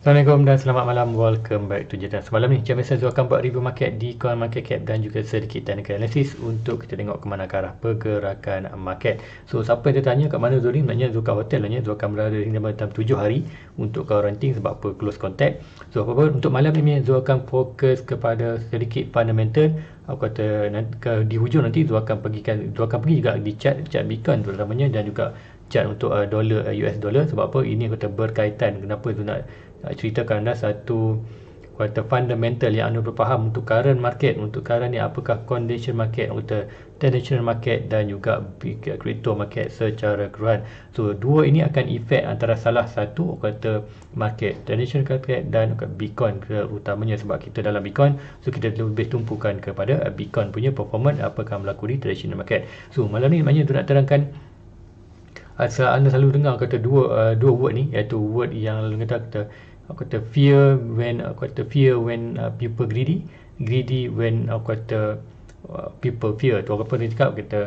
Assalamualaikum dan selamat malam. Welcome back to Jeddah. Semalam ni, macam biasa, Zul akan buat review market di Coin Market Cap dan juga sedikit technical analysis untuk kita tengok ke mana arah pergerakan market. So, siapa yang tertanya kat mana Zul ni, maknanya Zul kat hotel lah ni. Ya. Zul akan berada hingga dalam 7 hari untuk quarantine sebab apa close contact. So, apa pun, untuk malam ni, Zul akan fokus kepada sedikit fundamental aku kata ke, di hujung nanti Zul akan kan. Zul akan pergi juga di chat chat Bitcoin terutamanya dan juga chat untuk uh, dollar uh, US dollar sebab apa ini aku kata berkaitan kenapa Zul nak ceritakan dah satu kata fundamental yang anda perlu faham untuk current market untuk current ni apakah condition market kata traditional market dan juga crypto market secara keseluruhan so dua ini akan efek antara salah satu kata market traditional market dan bitcoin terutamanya sebab kita dalam bitcoin so kita lebih tumpukan kepada bitcoin punya performance apakah berlaku di traditional market so malam ni maknanya tu nak terangkan asal anda selalu dengar kata dua uh, dua word ni iaitu word yang kata kata aku kata fear when aku kata fear when uh, people greedy greedy when aku kata uh, people fear tu apa dia cakap kita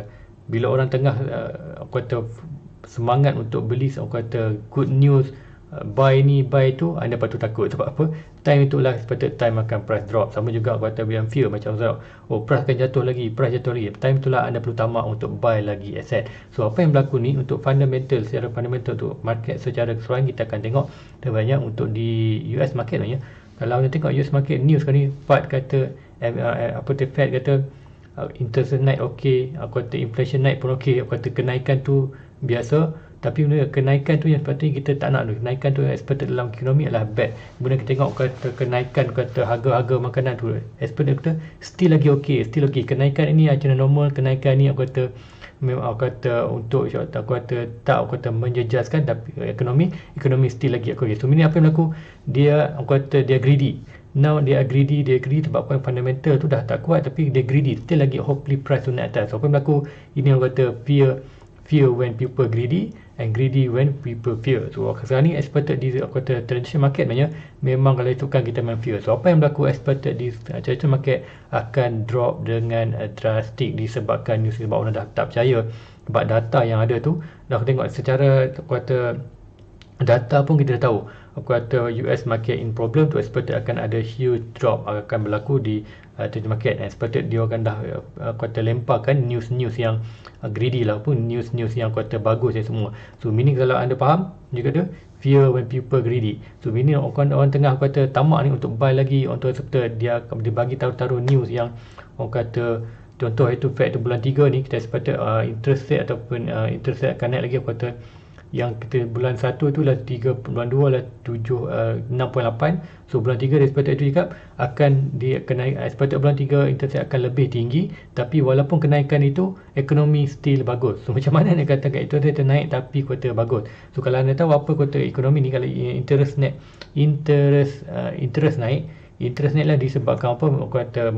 bila orang tengah uh, aku kata semangat untuk beli aku kata good news buy ni buy tu anda ah, patut takut sebab apa time itu lah seperti time akan price drop sama juga kata yang fear macam tu oh price akan jatuh lagi price jatuh lagi time itulah anda perlu tamak untuk buy lagi aset so apa yang berlaku ni untuk fundamental secara fundamental tu market secara keseluruhan kita akan tengok terbanyak untuk di US market lah ya kalau anda tengok US market news sekarang ni Fed kata eh, eh, eh, apa tu Fed kata uh, interest naik okey aku kata inflation naik pun okey aku kata kenaikan tu biasa tapi kenaikan tu yang sepatutnya kita tak nak tu kenaikan tu yang expected dalam ekonomi adalah bad kemudian kita tengok kata kenaikan kata harga-harga makanan tu expected kita still lagi okey still okey kenaikan ini acara normal kenaikan ini aku kata memang aku kata untuk aku kata tak aku kata menjejaskan tapi ekonomi ekonomi still lagi aku okay. so ini apa yang berlaku dia aku kata dia greedy now dia greedy dia greedy sebab poin fundamental tu dah tak kuat tapi dia greedy still lagi hopefully price tu naik atas so apa yang berlaku ini aku kata peer fear when people greedy and greedy when people fear. So sekarang ni expected di quarter transition market maknanya memang kalau itu kan kita main fear. So apa yang berlaku expected di uh, transition market akan drop dengan uh, drastik disebabkan news sebab orang dah tak percaya sebab data yang ada tu dah tengok secara kuarter data pun kita dah tahu kuarter US market in problem tu expected akan ada huge drop akan berlaku di uh, to the market eh, and expected dia akan dah uh, kata lemparkan news-news yang uh, greedy lah pun news-news yang kata bagus yang eh semua so meaning kalau anda faham juga dia fear when people greedy so meaning orang, orang tengah kata tamak ni untuk buy lagi untuk sepatutnya dia, dia bagi taruh-taruh news yang orang kata contoh itu fact tu bulan 3 ni kita sepatutnya uh, interest rate ataupun uh, interest rate akan naik lagi aku kata yang kita bulan 1 tu lah 3 bulan 2 lah 7 uh, 6.8 so bulan 3 respect itu cakap akan dia kenaik expect eh, bulan 3 interest akan lebih tinggi tapi walaupun kenaikan itu ekonomi still bagus so macam mana nak kata itu dia naik tapi kuota bagus so kalau anda tahu apa kuota ekonomi ni kalau interest net interest uh, interest naik interest naik lah disebabkan apa kuota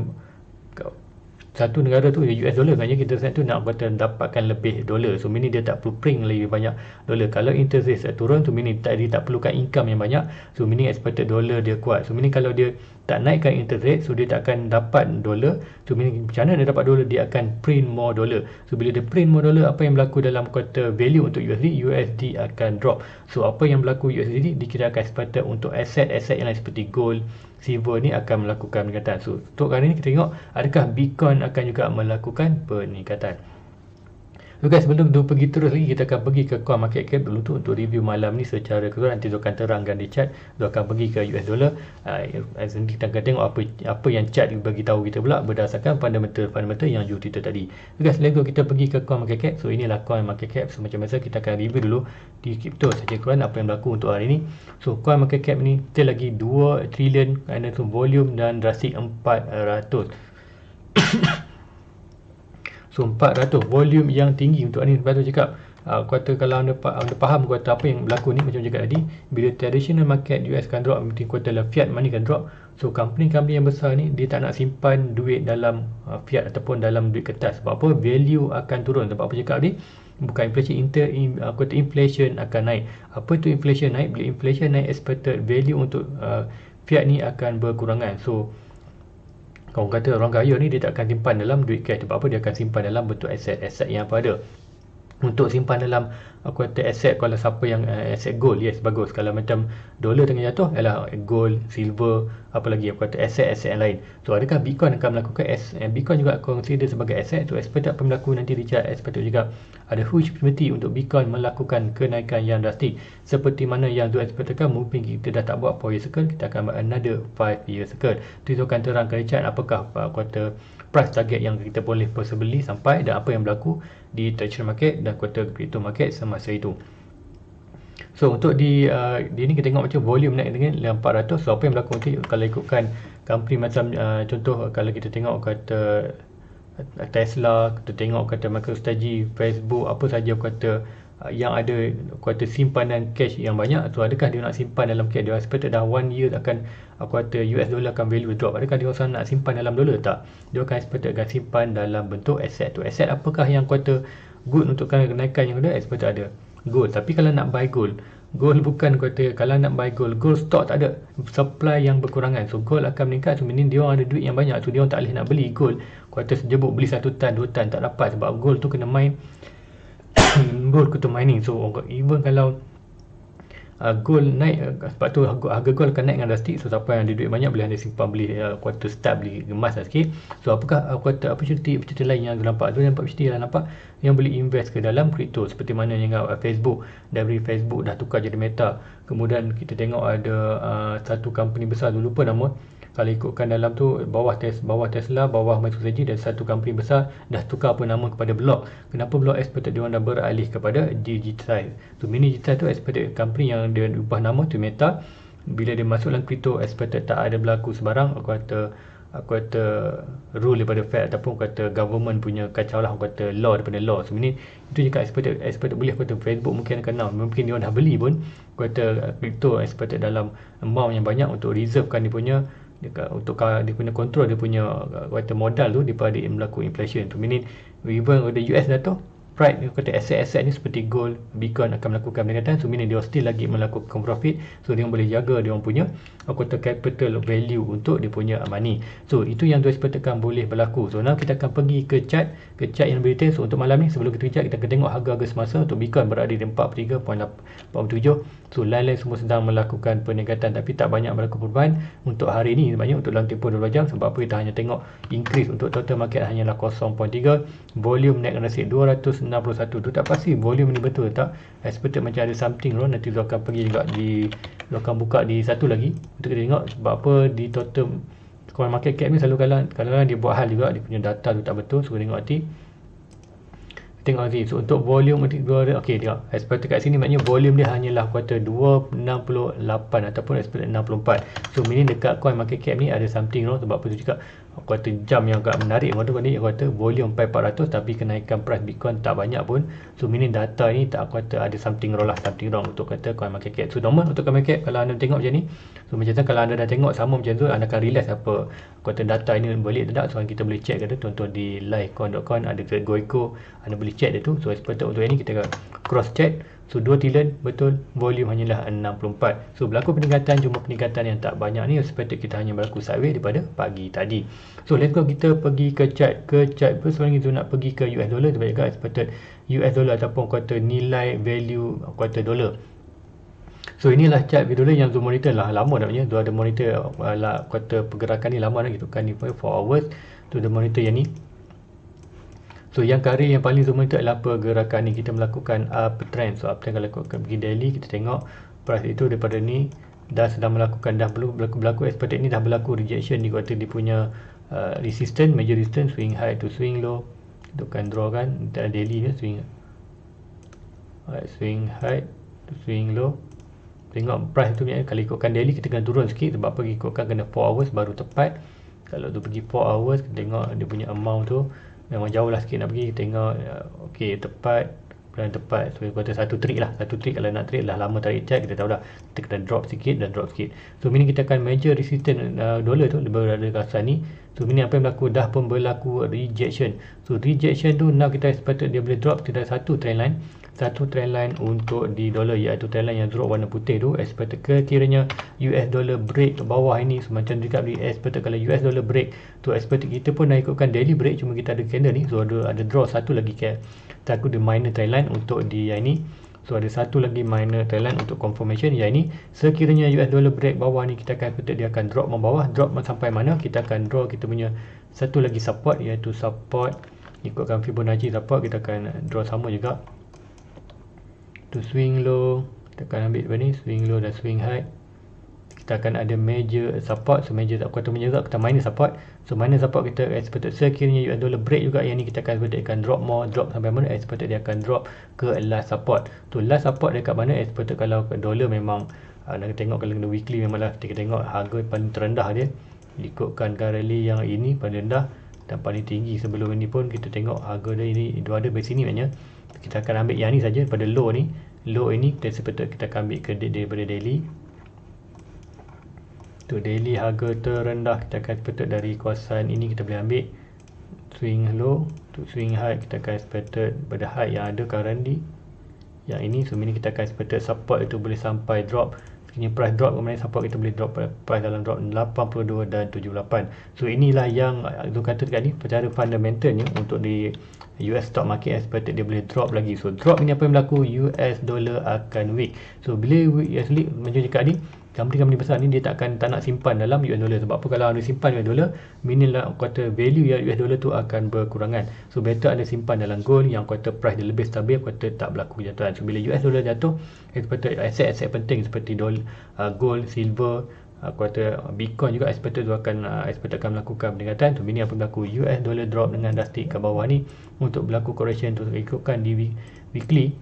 satu negara tu US dollar kan kita saat tu nak betul dapatkan lebih dollar so mini dia tak perlu print lagi banyak dollar kalau interest rate turun tu mini tak dia tak perlukan income yang banyak so mini expected dollar dia kuat so mini kalau dia tak naikkan interest rate so dia tak akan dapat dollar so mini macam mana dia dapat dollar dia akan print more dollar so bila dia print more dollar apa yang berlaku dalam quarter value untuk USD USD akan drop so apa yang berlaku USD dikira akan expected untuk aset-aset yang lain seperti gold silver ni akan melakukan peningkatan. So, untuk kali ni kita tengok adakah Bitcoin akan juga melakukan peningkatan. So guys sebelum tu pergi terus lagi kita akan pergi ke coin market cap dulu tu untuk review malam ni secara keseluruhan nanti tu akan terangkan di chart tu akan pergi ke US dollar uh, kita akan tengok apa apa yang chart bagi tahu kita pula berdasarkan fundamental fundamental yang you tita tadi so guys let's kita pergi ke coin market cap so inilah coin market cap so macam biasa kita akan review dulu di crypto secara keseluruhan apa yang berlaku untuk hari ni so coin market cap ni still lagi 2 trillion kerana tu volume dan drastic 400 So 400 volume yang tinggi untuk anda Lepas tu cakap uh, kata kalau anda, anda faham kata apa yang berlaku ni macam cakap tadi bila traditional market US akan drop mungkin kata lah fiat money akan drop so company-company yang besar ni dia tak nak simpan duit dalam uh, fiat ataupun dalam duit kertas sebab apa value akan turun sebab apa cakap tadi bukan inflation inter in, uh, ah, kata inflation akan naik apa tu inflation naik bila inflation naik expected value untuk uh, fiat ni akan berkurangan so kau kata orang kaya ni dia tak akan simpan dalam duit cash sebab apa dia akan simpan dalam bentuk aset aset yang apa ada untuk simpan dalam aku kata aset kalau siapa yang uh, eh, aset gold yes bagus kalau macam dolar tengah jatuh ialah gold silver apa lagi aku kata aset-aset yang lain so adakah bitcoin akan melakukan as eh, bitcoin juga consider sebagai aset so expert tak berlaku nanti Richard expert juga ada huge possibility untuk bitcoin melakukan kenaikan yang drastik seperti mana yang tu expert kata mungkin kita dah tak buat 4 year cycle kita akan buat another 5 year cycle tu itu akan terang ke Richard apakah aku kata price target yang kita boleh beli sampai dan apa yang berlaku di traditional market dan quarter crypto market semasa itu. So untuk di uh, di ini kita tengok macam volume naik dengan 400. So apa yang berlaku nanti kalau ikutkan company macam uh, contoh kalau kita tengok kata uh, Tesla, kita tengok kata Microsoft, Facebook, apa saja kata Uh, yang ada kuota simpanan cash yang banyak atau adakah dia nak simpan dalam cash dia orang sepatutnya dah one year akan uh, kuota US dollar akan value drop adakah dia orang nak simpan dalam dollar tak dia akan sepatutnya simpan dalam bentuk aset tu aset apakah yang kuota good untuk kenaikan yang ada eh, sepatutnya ada gold tapi kalau nak buy gold gold bukan kuota kalau nak buy gold gold stock tak ada supply yang berkurangan so gold akan meningkat so meaning dia orang ada duit yang banyak so, dia orang tak boleh nak beli gold kuota sejebuk beli satu tan dua tan tak dapat sebab gold tu kena main gold kutu mining so even kalau uh, gold naik uh, sebab tu harga gold akan naik dengan drastik so siapa yang ada duit banyak boleh anda simpan beli uh, quarter start beli emas lah sikit so apakah uh, quarter opportunity cerita lain yang anda nampak tu nampak opportunity lah nampak yang boleh invest ke dalam crypto seperti mana yang uh, Facebook dari Facebook dah tukar jadi meta kemudian kita tengok ada uh, satu company besar tu lupa nama kalau ikutkan dalam tu bawah tes bawah Tesla bawah Microsoft dan satu company besar dah tukar apa nama kepada blok. kenapa blok expected dia orang dah beralih kepada Digitize tu mini Digitize tu expected company yang dia ubah nama tu Meta bila dia masuk dalam crypto expected tak ada berlaku sebarang aku kata aku kata rule daripada Fed ataupun kata government punya kacau lah aku kata law daripada law sebenarnya itu cakap expected expected boleh aku kata Facebook mungkin akan now mungkin dia orang dah beli pun aku kata crypto expected dalam amount yang banyak untuk reserve kan dia punya dekat untuk dia punya kontrol dia punya kata uh, modal tu daripada melakukan inflation tu meaning even the US dah tu pride dia kata aset-aset ni seperti gold bitcoin akan melakukan peningkatan so meaning dia still lagi melakukan profit so dia boleh jaga dia orang punya aku kata capital value untuk dia punya money so itu yang tuan sepertikan boleh berlaku so now kita akan pergi ke chart ke chart yang berita so untuk malam ni sebelum kita chart kita akan tengok harga-harga semasa untuk bitcoin berada di 43.47 so lain-lain semua sedang melakukan peningkatan tapi tak banyak berlaku perubahan untuk hari ni banyak untuk dalam tempoh 12 jam sebab apa kita hanya tengok increase untuk total market hanyalah 0.3 volume naik dengan 200 61 tu tak pasti volume ni betul tak expected macam ada something wrong nanti dia akan pergi juga di dia akan buka di satu lagi untuk kita tengok sebab apa di total coin market cap ni selalu kalau kalau dia buat hal juga dia punya data tu tak betul so tengok nanti tengok nanti so untuk volume nanti dua, ada okey tengok expected kat sini maknanya volume dia hanyalah quarter 268 ataupun expected 64 so meaning dekat coin market cap ni ada something wrong sebab apa tu cakap aku kata jam yang agak menarik waktu ni aku kata volume 400 tapi kenaikan price Bitcoin tak banyak pun so meaning data ni tak aku kata ada something wrong lah something wrong untuk kata coin market cap so normal untuk coin market cap kalau anda tengok macam ni so macam tu kalau anda dah tengok sama macam tu anda akan realize apa aku kata data ni balik tak tak so kita boleh check kata tuan-tuan di livecoin.com ada ke goico anda boleh check dia tu so seperti untuk yang ni kita cross check So 2 trillion betul volume hanyalah 64. So berlaku peningkatan jumlah peningkatan yang tak banyak ni expected kita hanya berlaku sideways daripada pagi tadi. So let's go kita pergi ke chart ke chart pun sebelum kita nak pergi ke US dollar sebab juga expected US dollar ataupun kuota nilai value kuota dollar. So inilah chart video dollar yang zoom monitor lah lama dah punya. Dia ada monitor uh, lah, kuota pergerakan ni lama dah gitu kan ni 4 hours tu the monitor yang ni So yang kali yang paling semua itu adalah pergerakan gerakan ni kita melakukan uptrend. So apa kalau kita lakukan pergi daily kita tengok price itu daripada ni dah sedang melakukan dah berlaku berlaku seperti ini dah berlaku rejection di kuartal dia punya uh, resistance major resistance swing high to swing low tukan draw kan daily ya swing alright swing high to swing low tengok price tu ni kalau ikutkan daily kita kena turun sikit sebab apa ikutkan kena 4 hours baru tepat kalau tu pergi 4 hours kita tengok dia punya amount tu memang jauh lah sikit nak pergi tengok uh, okey tepat dan tepat so kata satu trick lah satu trick kalau nak trick lah lama tarik chat kita tahu dah kita kena drop sikit dan drop sikit so ini kita akan measure resistance uh, dollar tu berada di kawasan ni so ini apa yang berlaku dah pun berlaku rejection so rejection tu now kita sepatutnya dia boleh drop kita ada satu trend line satu trendline untuk di dollar iaitu trendline yang drop warna putih tu expected kiranya US dollar break ke bawah ini semacam juga di expected kalau US dollar break tu expected kita pun nak ikutkan daily break cuma kita ada candle ni so ada, ada draw satu lagi ke satu the minor trendline untuk di yang ini So ada satu lagi minor trendline untuk confirmation yang ini sekiranya US dollar break bawah ni kita akan expected dia akan drop membawah drop sampai mana kita akan draw kita punya satu lagi support iaitu support ikutkan Fibonacci support kita akan draw sama juga to swing low kita akan ambil apa ni swing low dan swing high kita akan ada major support so major support kuat menyerap kita minus support so minus support kita expected sekiranya US dollar break juga yang ni kita akan expected akan drop more drop sampai mana expected dia akan drop ke last support tu last support dekat mana expected kalau dollar memang uh, nak tengok kalau weekly memanglah kita tengok harga paling terendah dia ikutkan currently yang ini paling rendah dan paling tinggi sebelum ini pun kita tengok harga dia ini dua ada di sini maknanya kita akan ambil yang ni saja pada low ni low ini kita sepatutnya kita akan ambil ke daripada daily untuk daily harga terendah kita akan sepatutnya dari kuasaan ini kita boleh ambil swing low untuk swing high kita akan sepatutnya pada high yang ada currently yang ini so ini kita akan sepatutnya support itu boleh sampai drop ini price drop kemudian support kita boleh drop price dalam drop 82 dan 78 so inilah yang tu ah, kata dekat ni secara fundamentalnya untuk di US stock market expected dia boleh drop lagi so drop ini apa yang berlaku US dollar akan weak so bila weak actually macam cakap ni company-company besar ni dia tak akan tak nak simpan dalam US dollar sebab apa kalau anda simpan US dollar meaning lah kata value yang US dollar tu akan berkurangan so better anda simpan dalam gold yang kata price dia lebih stabil kata tak berlaku kejatuhan so bila US dollar jatuh expected eh, aset-aset penting seperti dollar, uh, gold, silver aku uh, kata uh, Bitcoin juga expected tu akan uh, expected akan melakukan peningkatan tu ini apa berlaku US dollar drop dengan drastic ke bawah ni untuk berlaku correction tu ikutkan di weekly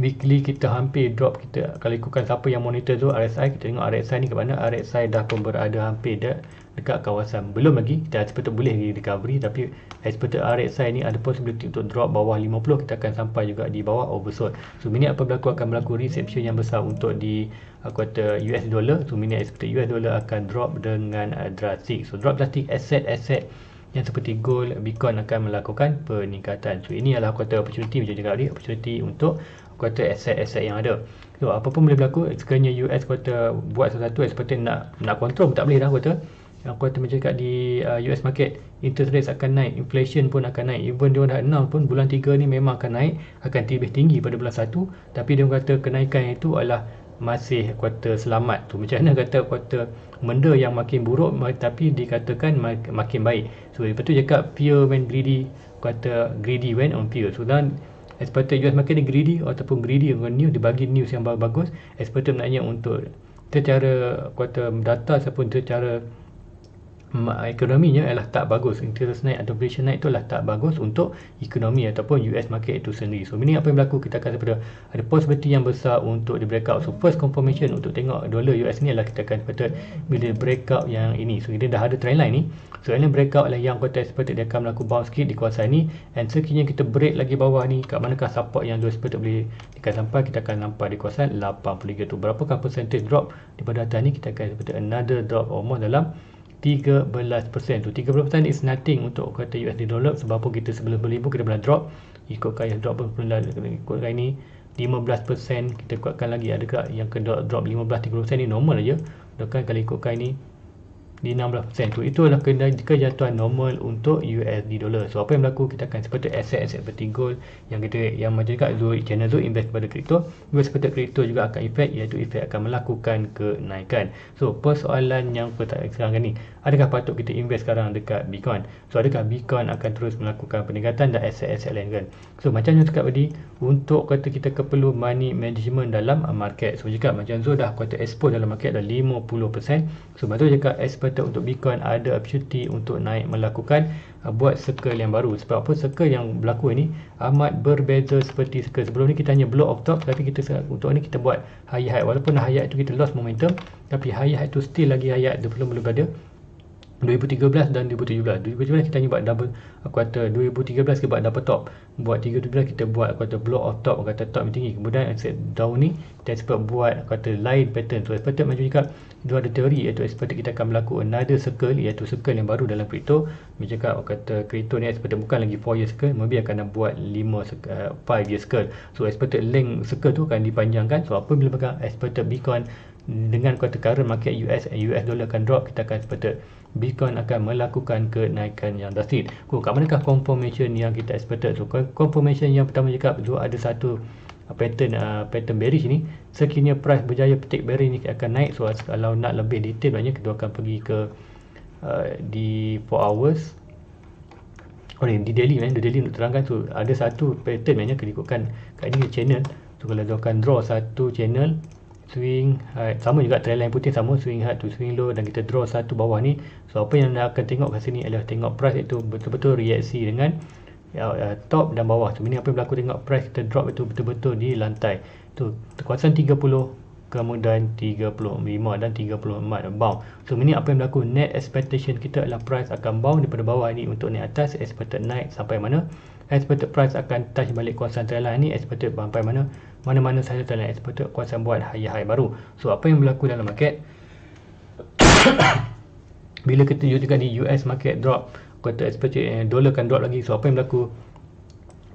weekly kita hampir drop kita kalau ikutkan siapa yang monitor tu RSI kita tengok RSI ni ke mana RSI dah pun berada hampir dah dekat kawasan belum lagi kita expected boleh di recovery tapi expected RSI ni ada possibility untuk drop bawah 50 kita akan sampai juga di bawah oversold so minit apa berlaku akan berlaku reception yang besar untuk di uh, kuota US dollar so minit expected US dollar akan drop dengan uh, drastic so drop drastic asset-asset yang seperti gold, bitcoin akan melakukan peningkatan so ini adalah kuota opportunity macam cakap tadi opportunity untuk kuota aset-aset yang ada. So, apa pun boleh berlaku, sekiranya US kuota buat sesuatu, seperti nak nak kontrol pun tak boleh dah kuota. Yang kuota macam cakap di uh, US market, interest rate akan naik, inflation pun akan naik. Even dia dah enam pun, bulan tiga ni memang akan naik, akan lebih tinggi pada bulan satu. Tapi dia kata kenaikan itu adalah masih kuota selamat tu. Macam mana kata kuota benda yang makin buruk tapi dikatakan makin baik. So, lepas tu cakap fear when greedy, kuota greedy when on fear. So, dan Exporter US market ni greedy ataupun greedy dengan news dia bagi news yang bagus-bagus exporter menaknya untuk secara kuota data ataupun secara ekonominya adalah tak bagus interest naik atau inflation naik tu adalah tak bagus untuk ekonomi ataupun US market itu sendiri so ini apa yang berlaku kita akan kepada ada possibility yang besar untuk di breakout so first confirmation untuk tengok dollar US ni adalah kita akan seperti bila breakout yang ini so kita dah ada trend line ni so ini breakout adalah yang kita seperti dia akan melakukan bounce sikit di kawasan ni and sekiranya kita break lagi bawah ni kat manakah support yang dua seperti boleh kita sampai kita akan nampak di kawasan 83 tu berapakah percentage drop daripada atas ni kita akan seperti another drop almost dalam 13%. Tu 13% is nothing untuk kata USD dollar sebab apa kita sebelum beli pun kita pernah drop ikut kaya drop pun dah ikut kaya ni 15% kita kuatkan lagi adakah yang kena drop 15 30% ni normal aja. Dokan kalau ikut kaya ni di 16% tu itu adalah kejatuhan normal untuk USD dollar so apa yang berlaku kita akan seperti aset-aset seperti gold yang kita yang macam dekat Zul channel Zul invest pada kripto Invest seperti kripto juga akan efek iaitu efek akan melakukan kenaikan so persoalan yang pertama sekarang ni adakah patut kita invest sekarang dekat Bitcoin so adakah Bitcoin akan terus melakukan peningkatan dan aset-aset lain kan so macam yang cakap tadi untuk kata kita perlu money management dalam market so jika macam Zul dah kata expose dalam market dah 50% so maksudnya cakap expose kata untuk Bitcoin ada opportunity untuk naik melakukan uh, buat circle yang baru. Sebab apa circle yang berlaku ini amat berbeza seperti circle. Sebelum ni kita hanya block of top tapi kita untuk ni kita buat high high. Walaupun high high tu kita lost momentum tapi high high tu still lagi high high dia belum berada. 2013 dan 2017 2017 kita hanya buat double aku 2013 kita buat double top buat 2017 kita buat aku kata block of top aku top yang tinggi kemudian exit down ni kita expert buat aku lain pattern so expert macam cakap dua ada teori iaitu expert kita akan berlaku another circle iaitu circle yang baru dalam crypto dia cakap aku kata crypto ni expert bukan lagi 4 years circle maybe akan buat 5 uh, 5 years circle so expert length circle tu akan dipanjangkan so apa bila pegang expert bitcoin dengan kata current market US and US dollar akan drop kita akan expert Bitcoin akan melakukan kenaikan yang drastik. Ku kat manakah confirmation yang kita expected tu? Confirmation yang pertama cakap tu ada satu uh, pattern uh, pattern bearish ni sekiranya price berjaya petik bearish ni akan naik so kalau nak lebih detail banyak kita akan pergi ke uh, di 4 hours oh di daily ni di daily untuk terangkan tu so, ada satu pattern banyak kita ikutkan kat ni channel so kalau dia akan draw satu channel swing right, sama juga trend line putih sama swing high to swing low dan kita draw satu bawah ni so apa yang anda akan tengok kat sini adalah tengok price itu betul-betul reaksi dengan uh, top dan bawah so ini apa yang berlaku tengok price kita drop itu betul-betul di lantai tu kekuasaan 30 kemudian 35 dan 34 bound so ini apa yang berlaku net expectation kita adalah price akan bound daripada bawah ini untuk naik atas expected naik sampai mana expected price akan touch balik kuasa trend ini ni expected sampai mana mana-mana sahaja talent exporter kuasa buat hai-hai baru. So apa yang berlaku dalam market? Bila kita juga di US market drop, kuota exporter eh, dolar kan drop lagi. So apa yang berlaku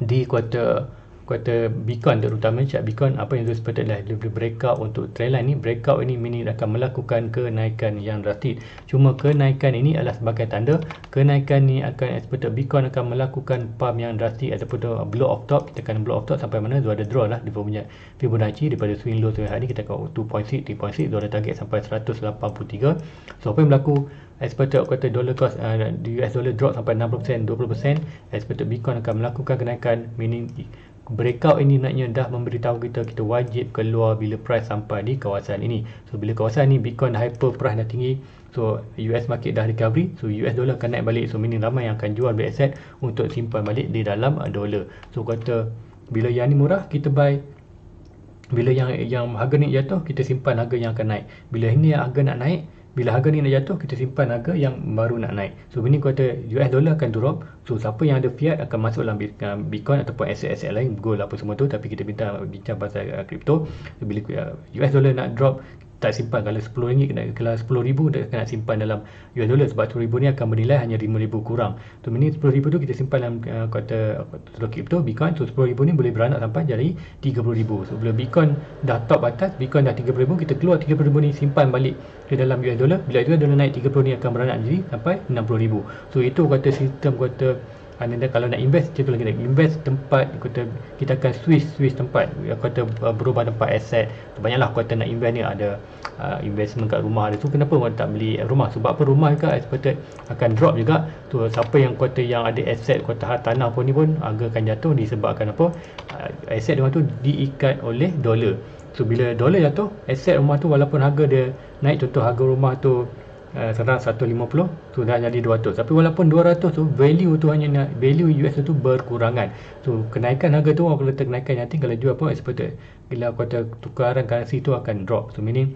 di kuota quarter kata beacon terutama chart beacon apa yang terus sepatutnya lah dia, dia breakout untuk trendline ni breakout ini mini akan melakukan kenaikan yang drastik cuma kenaikan ini adalah sebagai tanda kenaikan ni akan expected beacon akan melakukan pump yang drastik ataupun blow off top kita akan blow off top sampai mana dia ada draw lah dia punya Fibonacci daripada swing low sampai hari ni kita akan 2.6 3.6 dia ada target sampai 183 so apa yang berlaku expected kata dollar cost uh, US dollar drop sampai 60% 20% expected Bitcoin akan melakukan kenaikan meaning breakout ini naknya dah memberitahu kita kita wajib keluar bila price sampai di kawasan ini. So bila kawasan ini Bitcoin hyper price dah tinggi, so US market dah recovery, so US dollar akan naik balik. So meaning ramai yang akan jual BSET untuk simpan balik di dalam dollar. So kata bila yang ni murah kita buy bila yang yang harga ni jatuh kita simpan harga yang akan naik. Bila ini harga nak naik, bila harga ni nak jatuh kita simpan harga yang baru nak naik so bini kata US dollar akan drop so siapa yang ada fiat akan masuk dalam uh, bitcoin ataupun aset-aset lain gold apa semua tu tapi kita bincang, bincang pasal kripto uh, so, bila US uh, dollar nak drop tak simpan kalau RM10 kena kalau RM10,000 tak kena simpan dalam US dollar sebab RM10,000 ni akan bernilai hanya RM5,000 kurang tu ini RM10,000 tu kita simpan dalam uh, kota kota crypto Bitcoin so RM10,000 ni boleh beranak sampai jadi RM30,000 so bila Bitcoin dah top atas Bitcoin dah RM30,000 kita keluar RM30,000 ni simpan balik ke dalam US dollar bila itu dollar naik RM30 ni akan beranak jadi sampai RM60,000 so itu kata sistem kata anda kalau nak invest macam lagi nak invest tempat kita kita akan switch switch tempat kata uh, berubah tempat aset banyaklah kita nak invest ni ada uh, investment kat rumah ada tu kenapa orang tak beli rumah sebab apa rumah juga expected akan drop juga tu siapa yang kata yang ada aset kota tanah pun ni pun agakkan jatuh disebabkan apa uh, aset dia tu diikat oleh dolar so bila dolar jatuh aset rumah tu walaupun harga dia naik contoh harga rumah tu Eh, sekarang 150 tu dah jadi 200 tapi walaupun 200 tu value tu hanya value US tu berkurangan so kenaikan harga tu kalau kita kenaikan nanti kalau jual pun expected bila kata tukaran currency tu akan drop so meaning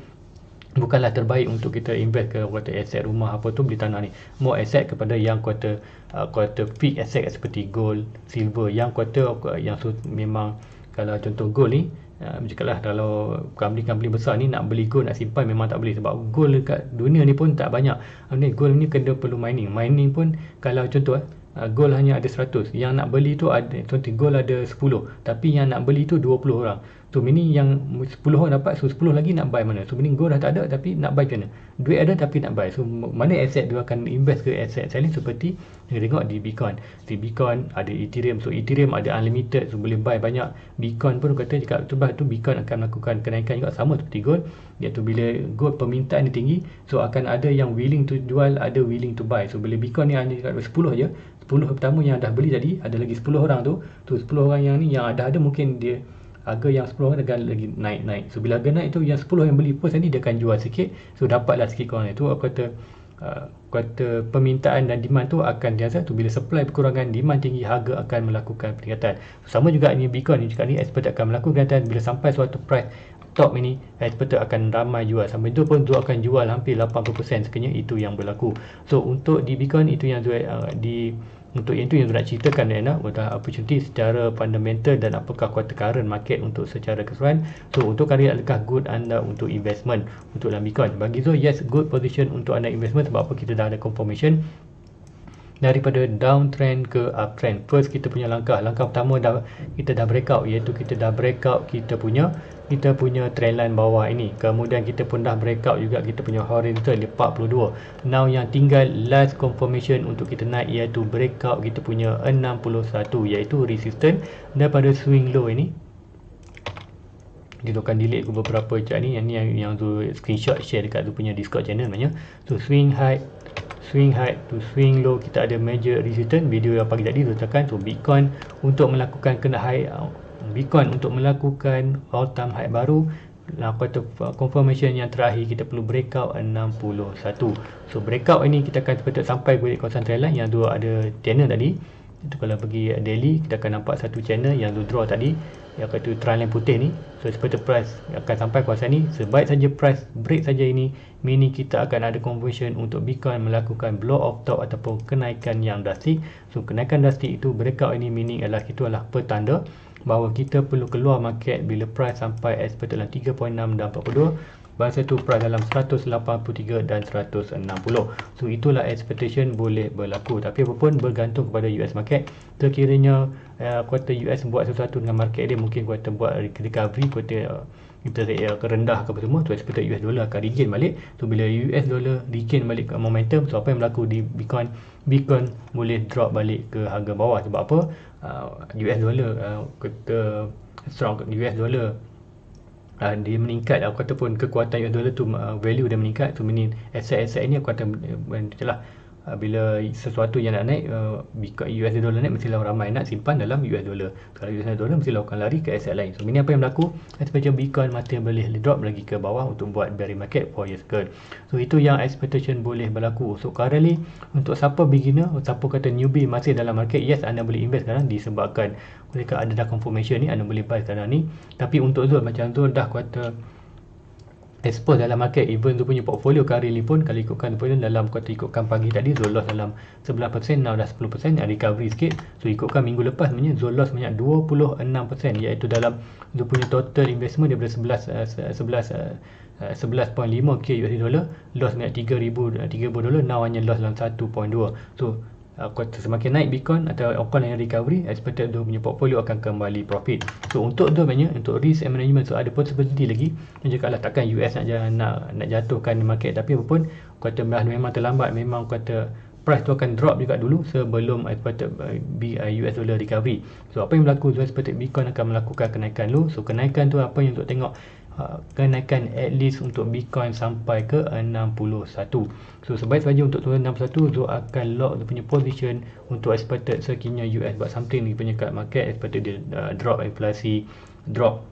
bukanlah terbaik untuk kita invest ke kuota aset rumah apa tu beli tanah ni mau aset kepada yang kuota uh, kuota fixed asset seperti gold silver yang kuota uh, yang tu memang kalau contoh gold ni uh, cakap lah kalau company-company besar ni nak beli gold nak simpan memang tak boleh sebab gold dekat dunia ni pun tak banyak ah, ni gold ni kena perlu mining mining pun kalau contoh eh, uh, gold hanya ada 100 yang nak beli tu ada contoh gold ada 10 tapi yang nak beli tu 20 orang So mini yang 10 orang dapat So 10 lagi nak buy mana So mini gold dah tak ada Tapi nak buy macam mana Duit ada tapi nak buy So mana aset dia akan invest ke aset selling Seperti Kita tengok di Bitcoin Di Bitcoin ada Ethereum So Ethereum ada unlimited So boleh buy banyak Bitcoin pun kata jika tu bah tu Bitcoin akan melakukan kenaikan juga Sama seperti gold dia tu bila gold permintaan ni tinggi So akan ada yang willing to jual Ada willing to buy So bila Bitcoin ni hanya cakap 10 je 10 pertama yang dah beli tadi Ada lagi 10 orang tu Tu 10 orang yang ni Yang ada ada mungkin dia harga yang 10 kan akan lagi naik-naik. So bila harga naik tu yang 10 yang beli first ni dia akan jual sikit. So dapatlah sikit kurang itu aku kata uh, kata permintaan dan demand tu akan jasa tu bila supply berkurangan demand tinggi harga akan melakukan peningkatan so, sama juga ini Bitcoin ni juga ni expert akan melakukan peningkatan bila sampai suatu price top ini expert akan ramai jual sama itu pun tu akan jual hampir 80% sekiranya itu yang berlaku so untuk di Bitcoin itu yang uh, di untuk itu, yang nak ceritakan ni nak untuk opportunity secara fundamental dan apakah kuat current market untuk secara keseluruhan. So, untuk kali ini adakah good anda untuk investment untuk dalam Bagi Izu, yes, good position untuk anda investment sebab apa kita dah ada confirmation daripada downtrend ke uptrend first kita punya langkah langkah pertama dah kita dah breakout iaitu kita dah breakout kita punya kita punya trendline bawah ini kemudian kita pun dah breakout juga kita punya horizontal di 42 now yang tinggal last confirmation untuk kita naik iaitu breakout kita punya 61 iaitu resistance daripada swing low ini dia tukar delete aku beberapa chart ni yang ni yang, yang tu screenshot share dekat tu punya discord channel namanya so swing high swing high to swing low kita ada major resistance video yang pagi tadi tuliskan so Bitcoin untuk melakukan kena high uh, Bitcoin untuk melakukan all time high baru apa tu uh, confirmation yang terakhir kita perlu breakout 61 so breakout ini kita akan sempat sampai ke kawasan trendline yang dua ada channel tadi itu kalau pergi daily kita akan nampak satu channel yang tu draw tadi yang kata trial line putih ni so seperti price akan sampai kuasa ni sebaik saja price break saja ini mini kita akan ada conversion untuk Bitcoin melakukan blow off top ataupun kenaikan yang drastic so kenaikan drastic itu breakout ini mini adalah itu adalah petanda bahawa kita perlu keluar market bila price sampai expected dalam 3.6 dan 42 bahasa tu price dalam 183 dan 160 so itulah expectation boleh berlaku tapi apa pun bergantung kepada US market terkiranya uh, eh, kuota US buat sesuatu dengan market dia mungkin kuota buat recovery kuota eh, interest rate ke rendah ke apa semua tu expected US dollar akan regain balik so bila US dollar regain balik ke momentum so apa yang berlaku di Bitcoin Bitcoin boleh drop balik ke harga bawah sebab apa uh, ah, US dollar uh, ah, kata strong US dollar uh, dia meningkat aku kata pun kekuatan US dollar tu uh, value dia meningkat tu meaning aset-aset ni aku kata uh, eh, itulah Ah, bila sesuatu yang nak naik bila uh, USD dollar naik mesti lah ramai nak simpan dalam US dollar kalau USD dollar mesti lah lari ke aset lain so ini apa yang berlaku expectation Bitcoin mati boleh drop lagi ke bawah untuk buat bear market for years ke so itu yang expectation boleh berlaku so currently untuk siapa beginner siapa kata newbie masih dalam market yes anda boleh invest sekarang disebabkan mereka ada dah confirmation ni anda boleh buy sekarang ni tapi untuk Zul macam tu dah kuat Tespel dalam market Even tu punya portfolio Kareli pun Kalau ikutkan pun Dalam kata ikutkan pagi tadi zolos dalam 11% Now dah 10% Ada recovery sikit So ikutkan minggu lepas punya zolos loss banyak 26% Iaitu dalam Zul punya total investment Daripada 11 uh, 11 uh, 11.5k USD Loss banyak 3,000 3,000 dolar Now hanya loss dalam 1.2 So uh, semakin naik Bitcoin atau Bitcoin yang recovery expected dia punya portfolio akan kembali profit so untuk dia punya untuk risk and management so ada possibility lagi macam kalau takkan US nak, nak, nak jatuhkan market tapi apa pun kata memang terlambat memang kata price tu akan drop juga dulu sebelum expected US dollar recovery so apa yang berlaku so expected Bitcoin akan melakukan kenaikan dulu so kenaikan tu apa yang untuk tengok Uh, kenaikan at least untuk Bitcoin sampai ke 61 so sebaik saja untuk turun 61 Zul akan lock dia punya position untuk expected sekiranya US buat something ni punya kat market expected dia uh, drop inflasi drop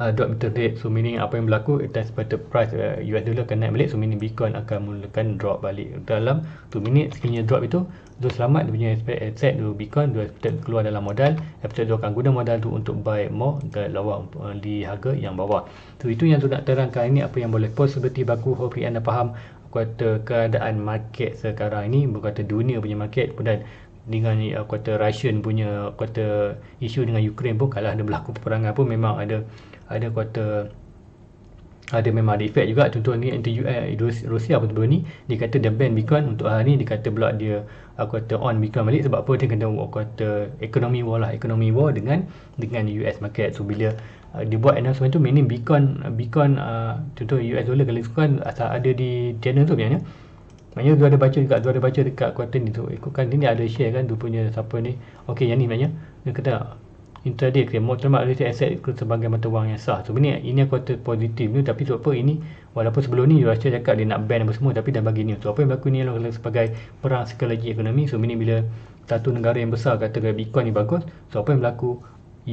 uh, dot rate so meaning apa yang berlaku test pada price uh, US dollar akan naik balik so meaning Bitcoin akan mulakan drop balik dalam 2 minit sekiranya drop itu tu selamat dia punya asset tu Bitcoin dia expected keluar dalam modal expected dia akan guna modal tu untuk buy more ke lawa uh, di harga yang bawah so itu yang tu nak terangkan ini apa yang boleh post seperti baku hopefully anda faham kuota keadaan market sekarang ini berkata dunia punya market dan dengan uh, kuota Russian punya kuota isu dengan Ukraine pun kalau ada berlaku peperangan pun memang ada ada kata ada memang ada efek juga contoh ni untuk US Rusia apa tu ni dia kata the ban Bitcoin untuk hari ni dia kata pula dia uh, aku kata on Bitcoin balik sebab apa dia kena aku kata ekonomi war lah ekonomi war dengan dengan US market so bila uh, dia buat announcement tu meaning Bitcoin uh, Bitcoin uh, contoh US dollar kalau sekarang asal ada di channel tu biasanya maknanya dia ada baca juga dia ada baca dekat kuartal ni tu ikutkan sini ada share kan tu punya siapa ni okey yang ni maknanya dia kata intraday claim maksudnya dia accept itu sebagai mata wang yang sah so ini ini aku kata positif ni tapi sebab apa ini walaupun sebelum ni Russia cakap dia nak ban apa semua tapi dah bagi ni so apa yang berlaku ni adalah sebagai perang psikologi ekonomi so ini bila satu negara yang besar kata Bitcoin ni bagus so apa yang berlaku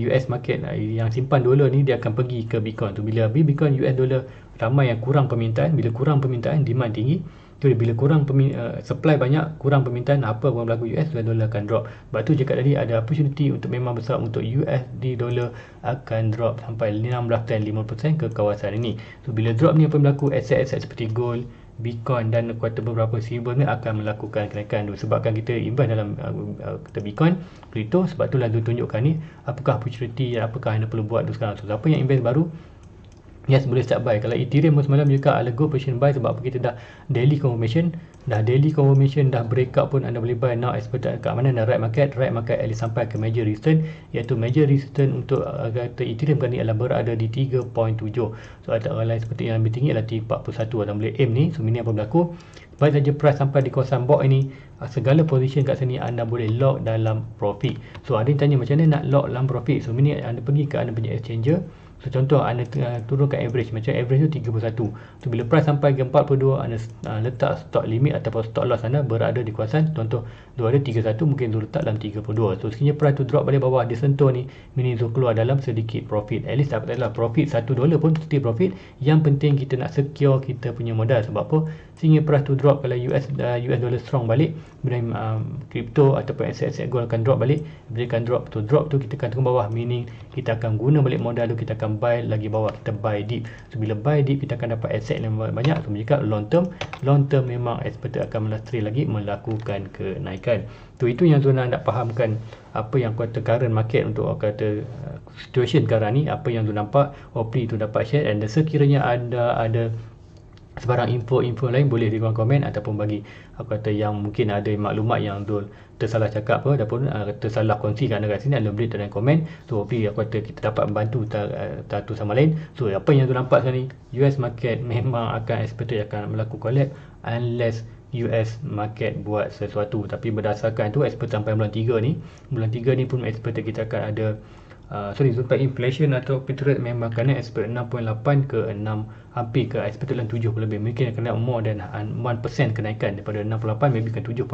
US market lah. yang simpan dolar ni dia akan pergi ke Bitcoin tu bila habis Bitcoin US dolar ramai yang kurang permintaan bila kurang permintaan demand tinggi jadi bila kurang pemin, uh, eh, supply banyak, kurang permintaan, apa yang berlaku US dan dolar akan drop. Sebab tu cakap tadi ada opportunity untuk memang besar untuk USD dollar akan drop sampai 16.5% ke kawasan ini. So bila drop ni apa yang berlaku, aset-aset seperti gold, Bitcoin dan kuartal beberapa silver ni akan melakukan kenaikan tu sebabkan kita invest dalam uh, uh, Bitcoin crypto sebab tu lah tu tunjukkan ni apakah opportunity dan apakah anda perlu buat tu sekarang so, siapa yang invest baru Yes boleh start buy Kalau Ethereum semalam juga ada good position buy Sebab kita dah daily confirmation Dah daily confirmation Dah break-up pun anda boleh buy Now expected kat mana Dah right market Right market at least sampai ke major resistance Iaitu major resistance untuk uh, kata Ethereum kan ni adalah berada di 3.7 So ada orang lain seperti yang lebih tinggi adalah 3.41 Anda boleh aim ni So ini apa berlaku Baik saja price sampai di kawasan box ini ah, Segala position kat sini anda boleh lock dalam profit So ada yang tanya macam mana nak lock dalam profit So ini anda pergi ke anda punya exchanger So, contoh anda uh, turunkan average macam average tu 31. So bila price sampai ke 42 anda uh, letak stop limit ataupun stop loss anda berada di kawasan contoh 231 mungkin anda letak dalam 32. So sekiranya price tu drop balik bawah dia sentuh ni mini zone keluar dalam sedikit profit. At least apa lah profit 1 dolar pun setiap profit. Yang penting kita nak secure kita punya modal sebab apa? sehingga price to drop kalau US uh, US dollar strong balik kemudian kripto um, ataupun aset-aset gold akan drop balik bila akan drop to drop tu kita akan turun bawah meaning kita akan guna balik modal tu kita akan buy lagi bawah kita buy deep so bila buy deep kita akan dapat aset yang banyak so menjaga long term long term memang expected akan melastri lagi melakukan kenaikan tu itu yang tuan nak fahamkan apa yang kuat current market untuk kata uh, situation sekarang ni apa yang tu nampak hopefully tu dapat share and sekiranya anda ada, ada sebarang info-info lain boleh di komen ataupun bagi aku kata yang mungkin ada maklumat yang betul tersalah cakap apa ataupun uh, tersalah kongsikan negara sini dalam boleh dalam komen so hopefully aku kata kita dapat membantu uh, satu sama lain so apa yang tu nampak sekarang ni US market memang akan expected akan berlaku collapse unless US market buat sesuatu tapi berdasarkan tu expert sampai bulan 3 ni bulan 3 ni pun expected kita akan ada Uh, sorry sebab inflation atau petrol memang kena expect 6.8 ke 6 hampir ke expected 7 lebih mungkin kena more than 1% uh, kenaikan daripada 68 maybe ke 7.8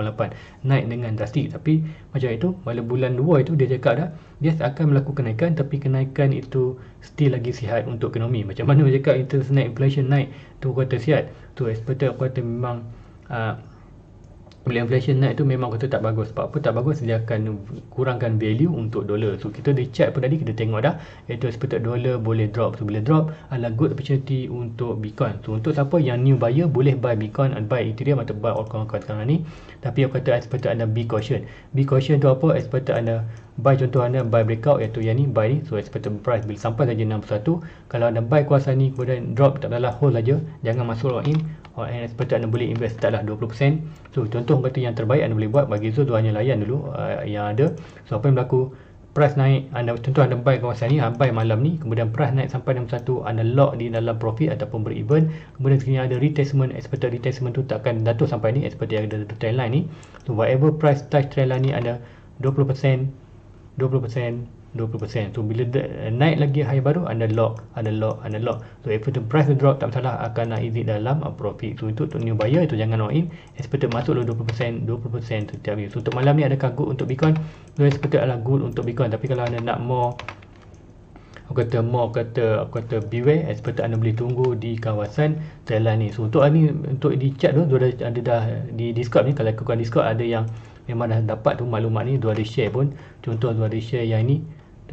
naik dengan drastik tapi macam itu pada bulan 2 itu dia cakap dah dia akan melakukan kenaikan tapi kenaikan itu still lagi sihat untuk ekonomi macam mana dia cakap interest naik inflation naik tu kata sihat tu expected kata memang uh, bila inflation naik tu memang kata tak bagus sebab apa tak bagus dia akan kurangkan value untuk dollar so kita di chart pun tadi kita tengok dah iaitu seperti dollar boleh drop so bila drop adalah good opportunity untuk bitcoin so untuk siapa yang new buyer boleh buy bitcoin and buy ethereum atau buy all coin sekarang ni tapi aku kata seperti anda be caution be caution tu apa seperti anda buy contoh anda buy breakout iaitu yang ni buy ni so expected price bila sampai saja 61 kalau anda buy kuasa ni kemudian drop tak adalah hold saja jangan masuk all in and expected anda boleh invest start lah 20% so contoh kata yang terbaik anda boleh buat bagi Zul tu hanya layan dulu uh, yang ada so apa yang berlaku price naik anda contoh anda buy kawasan ni buy malam ni kemudian price naik sampai 61 anda lock di dalam profit ataupun break even kemudian sekiranya ada retestment expected retestment tu akan jatuh sampai ni seperti yang ada trend line ni so whatever price touch trend line ni anda 20% 20% 20% so bila uh, naik lagi high baru anda lock anda lock anda lock so if the price the drop tak masalah akan nak exit dalam uh, profit so itu untuk new buyer itu jangan lock in expected masuk 20% 20% setiap hari. so untuk malam ni adakah good untuk bitcoin so expected adalah good untuk bitcoin tapi kalau anda nak more aku kata more aku kata aku kata beware expected anda boleh tunggu di kawasan Thailand ni so untuk ni untuk di chat tu ada, ada dah di discord ni kalau kau kan discord ada yang memang dah dapat tu maklumat ni dua ada share pun contoh dua ada share yang ni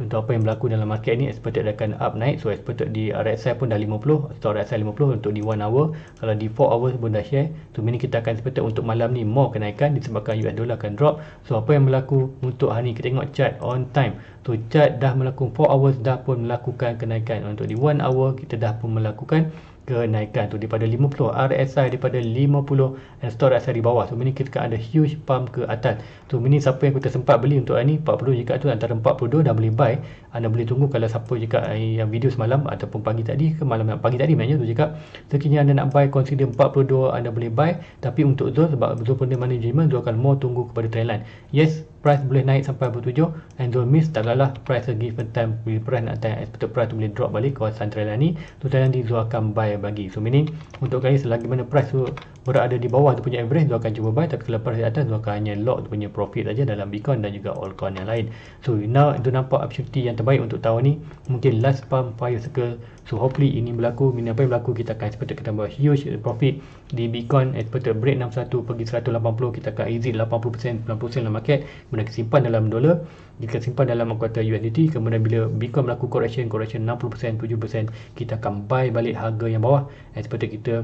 contoh apa yang berlaku dalam market ni expected akan up naik so expected di uh, RSI pun dah 50 stock RSI 50 untuk di 1 hour kalau di 4 hours pun dah share so mini kita akan expected untuk malam ni more kenaikan disebabkan US dollar akan drop so apa yang berlaku untuk hari ni kita tengok chart on time so chart dah melakukan 4 hours dah pun melakukan kenaikan untuk di 1 hour kita dah pun melakukan kenaikan tu daripada 50 RSI daripada 50 and store RSI di bawah so mini kita ada huge pump ke atas so mini siapa yang kita sempat beli untuk hari ni 40 jika tu antara 42 dah boleh buy anda boleh tunggu kalau siapa jika eh, yang video semalam ataupun pagi tadi ke malam pagi tadi maknanya tu jika sekiranya anda nak buy consider 42 anda boleh buy tapi untuk zone sebab zone pendek management zone akan more tunggu kepada trendline yes price boleh naik sampai 27 and don't miss tak galah price lagi given time bila price nak time expected price tu boleh drop balik kawasan trailer ni tu tadi nanti Zul akan buy bagi so meaning untuk kali selagi mana price tu berada di bawah tu punya average tu akan cuba buy tapi kalau price di atas tu akan hanya lock tu punya profit saja dalam Bitcoin dan juga altcoin yang lain so now itu nampak opportunity yang terbaik untuk tahun ni mungkin last pump fire circle so hopefully ini berlaku bila apa yang berlaku kita akan seperti kita buat huge profit di Bitcoin expected eh, break 61 pergi 180 kita akan exit 80% 90% dalam market kemudian simpan dalam dolar. jika simpan dalam kuota USDT kemudian bila Bitcoin berlaku correction correction 60% 70% kita akan buy balik harga yang bawah eh, seperti kita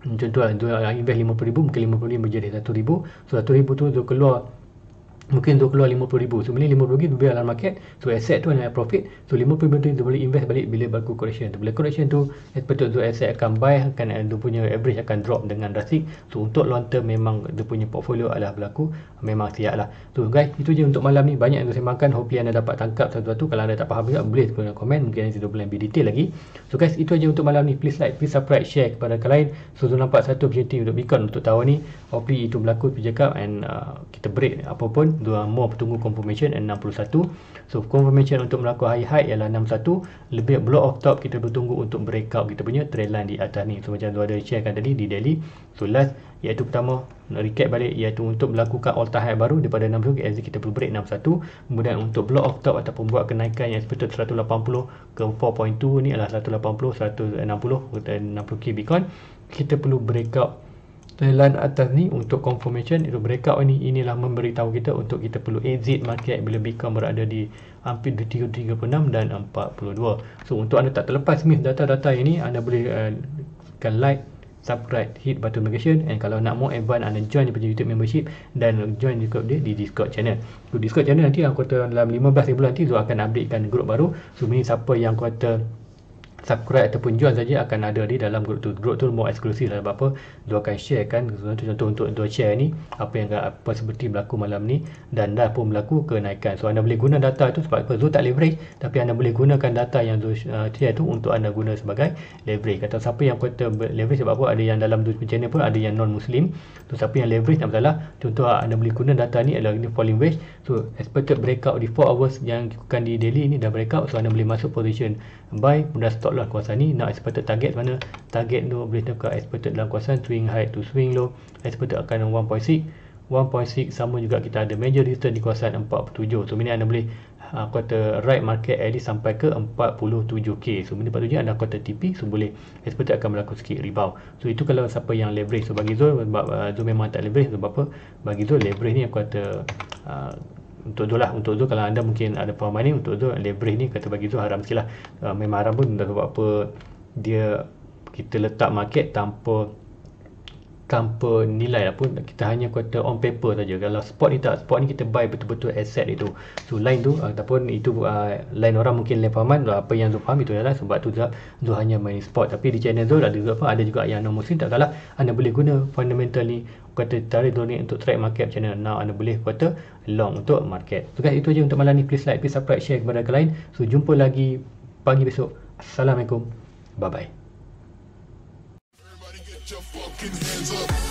Contoh, lah, lah, yang invest RM50,000 mungkin RM50,000 menjadi RM1,000 so RM1,000 tu, tu keluar mungkin tu keluar RM50,000 so beli RM50,000 tu biar dalam market so aset tu adalah profit so RM50,000 tu tu boleh invest balik bila berlaku correction tu bila correction tu betul tu aset akan buy akan tu eh, punya average akan drop dengan drastic so untuk long term memang tu punya portfolio adalah berlaku memang siap lah so guys itu je untuk malam ni banyak yang tu saya sembangkan hopefully anda dapat tangkap satu-satu kalau anda tak faham juga boleh tu komen mungkin nanti tu boleh lebih detail lagi so guys itu aja untuk malam ni please like please subscribe share kepada kalian. lain so tu nampak satu opportunity untuk Bitcoin untuk tahun ni hopefully itu berlaku tu cakap and uh, kita break apapun dua more tunggu confirmation N61 so confirmation untuk melakukan high high ialah 61 lebih block of top kita bertunggu untuk breakout kita punya trend line di atas ni so macam tu ada share kan tadi di daily so last iaitu pertama nak recap balik iaitu untuk melakukan all time high baru daripada 60 ke kita perlu break 61 kemudian untuk block of top ataupun buat kenaikan yang sepatut 180 ke 4.2 ni adalah 180 160 60k bitcoin kita perlu breakout Thailand atas ni untuk confirmation itu breakout ni inilah memberitahu kita untuk kita perlu exit market bila Bitcoin berada di hampir 36 dan 42 so untuk anda tak terlepas miss data-data ini anda boleh uh, like subscribe hit button notification and kalau nak more advance anda join di YouTube membership dan join juga dia di Discord channel so Discord channel nanti aku kata dalam 15 bulan nanti so akan updatekan grup baru so ini siapa yang kata subscribe ataupun join saja akan ada di dalam group tu. Group tu more eksklusif lah apa. Dia akan share kan contoh, contoh untuk dua share ni apa yang apa seperti berlaku malam ni dan dah pun berlaku kenaikan. So anda boleh guna data tu sebab apa? Zul tak leverage tapi anda boleh gunakan data yang Zul uh, share tu untuk anda guna sebagai leverage. Kata siapa yang kata leverage sebab apa? Ada yang dalam Zul channel pun ada yang non muslim. So siapa yang leverage tak masalah. Contoh ah, anda boleh guna data ni adalah ni falling wedge. So expected breakout di 4 hours yang dilakukan di daily ni dah breakout so anda boleh masuk position buy mudah stop lah kuasa ni nak expected target mana target low boleh dekat expected dalam kuasa swing high to swing low expected akan 1.6 1.6 sama juga kita ada major return di kawasan 47 so ini anda boleh uh, ah, kuota right market at least sampai ke 47k so benda patutnya anda kuota TP so boleh expected akan berlaku sikit rebound so itu kalau siapa yang leverage so bagi Zul sebab uh, Zul memang tak leverage So apa bagi Zul leverage ni yang kuota uh, untuk tu lah untuk tu kalau anda mungkin ada pemahaman ni untuk tu leverage ni kata bagi tu haram sikit lah uh, memang haram pun tak sebab apa dia kita letak market tanpa tanpa nilai lah pun kita hanya kata on paper saja kalau spot ni tak spot ni kita buy betul-betul asset itu so line tu ataupun itu uh, line orang mungkin lain fahaman uh, apa yang Zul faham itu adalah sebab tu Zul, Zul hanya main spot tapi di channel Zul ada juga apa ada juga yang non muslim tak kalah anda boleh guna fundamental ni kata tarik dolar untuk track market channel now anda boleh kata long untuk market so guys itu aja untuk malam ni please like please subscribe share kepada orang lain so jumpa lagi pagi besok assalamualaikum bye bye fucking hands up.